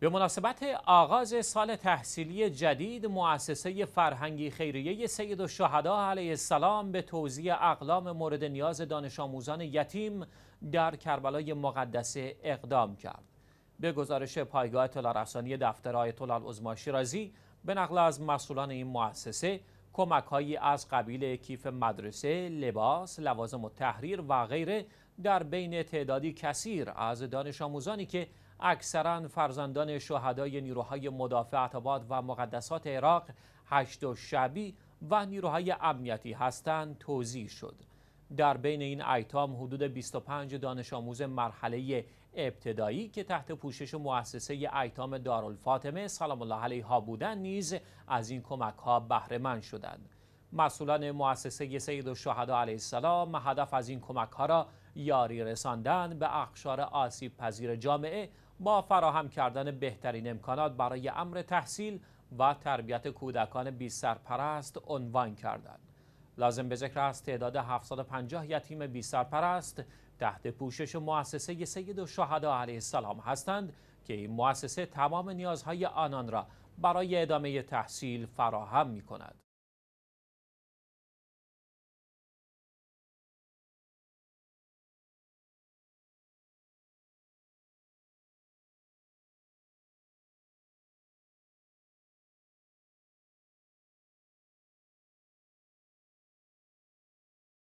به مناسبت آغاز سال تحصیلی جدید مؤسسه فرهنگی خیریه سید و شهدا علیه السلام به توزیع اقلام مورد نیاز دانش آموزان یتیم در کربلای مقدسه اقدام کرد. به گزارش پایگاه اطلاع رسانی دفتر آیت الله شیرازی به نقل از مسئولان این مؤسسه کمک هایی از قبیل کیف مدرسه، لباس، لوازم و تحریر و غیره در بین تعدادی کثیر از دانش آموزانی که اکثرا فرزندان شهدای نیروهای مدافع اعتباد و مقدسات عراق هشت و شبی و نیروهای امنیتی هستند توضیح شد در بین این ایتام حدود 25 دانش آموز مرحله ابتدایی که تحت پوشش مؤسسه ایتام دارالفاطمه سلام الله علیها بودند نیز از این کمک ها بهره مند شدند مسئولان مؤسسه سید الشهدا علیه السلام هدف از این کمک ها را یاری رساندن به اخشار آسیب پذیر جامعه با فراهم کردن بهترین امکانات برای امر تحصیل و تربیت کودکان بی سرپرست عنوان کردند. لازم به ذکر است تعداد 750 یتیم بی سرپرست تحت پوشش مؤسسه سید و شهدا علیه السلام هستند که این مؤسسه تمام نیازهای آنان را برای ادامه تحصیل فراهم می کند.